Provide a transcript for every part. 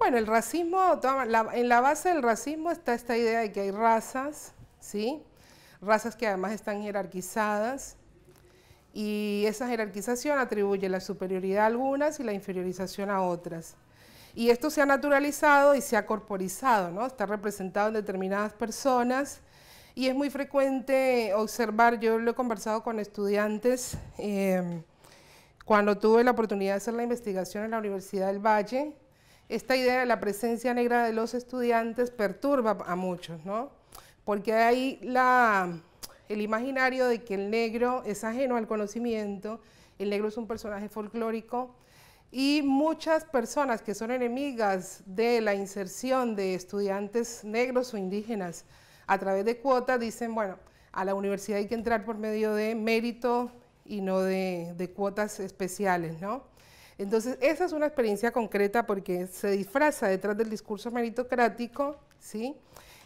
Bueno, el racismo, en la base del racismo está esta idea de que hay razas, ¿sí? Razas que además están jerarquizadas y esa jerarquización atribuye la superioridad a algunas y la inferiorización a otras. Y esto se ha naturalizado y se ha corporizado, ¿no? Está representado en determinadas personas y es muy frecuente observar, yo lo he conversado con estudiantes, eh, cuando tuve la oportunidad de hacer la investigación en la Universidad del Valle, esta idea de la presencia negra de los estudiantes perturba a muchos, ¿no? Porque hay el imaginario de que el negro es ajeno al conocimiento, el negro es un personaje folclórico, y muchas personas que son enemigas de la inserción de estudiantes negros o indígenas a través de cuotas dicen, bueno, a la universidad hay que entrar por medio de mérito y no de, de cuotas especiales, ¿no? Entonces, esa es una experiencia concreta porque se disfraza detrás del discurso meritocrático, ¿sí?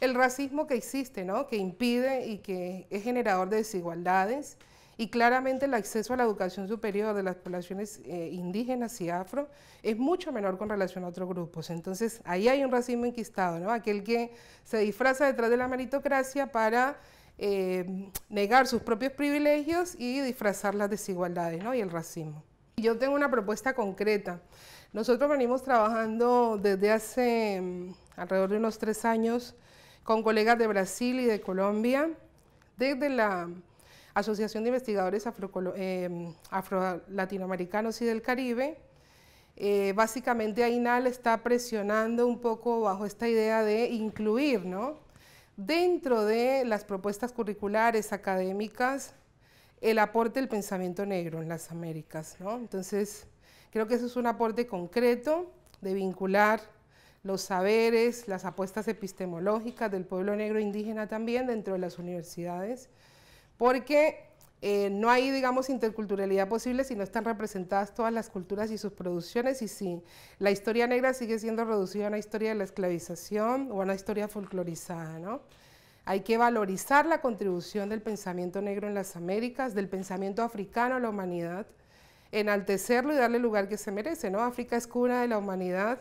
El racismo que existe, ¿no? Que impide y que es generador de desigualdades y claramente el acceso a la educación superior de las poblaciones eh, indígenas y afro es mucho menor con relación a otros grupos. Entonces, ahí hay un racismo enquistado, Aquel que se disfraza detrás de la meritocracia para eh, negar sus propios privilegios y disfrazar las desigualdades, ¿no? Y el racismo. Yo tengo una propuesta concreta. Nosotros venimos trabajando desde hace mm, alrededor de unos tres años con colegas de Brasil y de Colombia, desde la Asociación de Investigadores Afro, eh, Latinoamericanos y del Caribe. Eh, básicamente AINAL está presionando un poco bajo esta idea de incluir ¿no? dentro de las propuestas curriculares académicas el aporte del pensamiento negro en las Américas. ¿no? Entonces, creo que eso es un aporte concreto de vincular los saberes, las apuestas epistemológicas del pueblo negro indígena también dentro de las universidades, porque eh, no hay, digamos, interculturalidad posible si no están representadas todas las culturas y sus producciones y si la historia negra sigue siendo reducida a una historia de la esclavización o a una historia folclorizada, ¿no? Hay que valorizar la contribución del pensamiento negro en las Américas, del pensamiento africano a la humanidad, enaltecerlo y darle el lugar que se merece. ¿no? África es cuna de la humanidad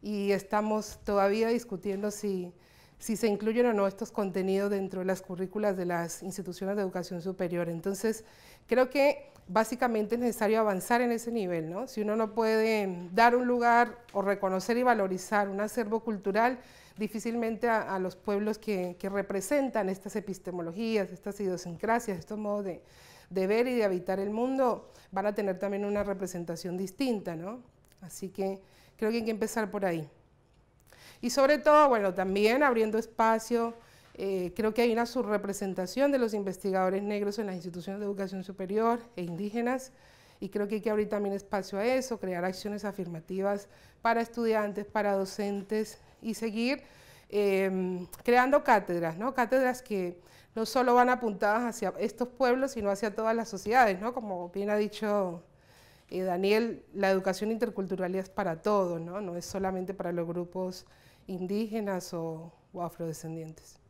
y estamos todavía discutiendo si, se incluyen o no estos contenidos dentro de las currículas de las instituciones de educación superior. Entonces, creo que básicamente es necesario avanzar en ese nivel. Si uno no puede dar un lugar o reconocer y valorizar un acervo cultural, difícilmente a, los pueblos que, representan estas epistemologías, estas idiosincrasias, estos modos de, ver y de habitar el mundo, van a tener también una representación distinta, ¿no? Así que creo que hay que empezar por ahí. Y sobre todo, bueno, también abriendo espacio, eh, creo que hay una subrepresentación de los investigadores negros en las instituciones de educación superior e indígenas, y creo que hay que abrir también espacio a eso, crear acciones afirmativas para estudiantes, para docentes y seguir em, creando cátedras, ¿no? Cátedras que no solo van apuntadas hacia estos pueblos, sino hacia todas las sociedades, ¿no? Como bien ha dicho eh, Daniel, la educación intercultural es para todos, ¿no? es solamente para los grupos indígenas o afrodescendientes.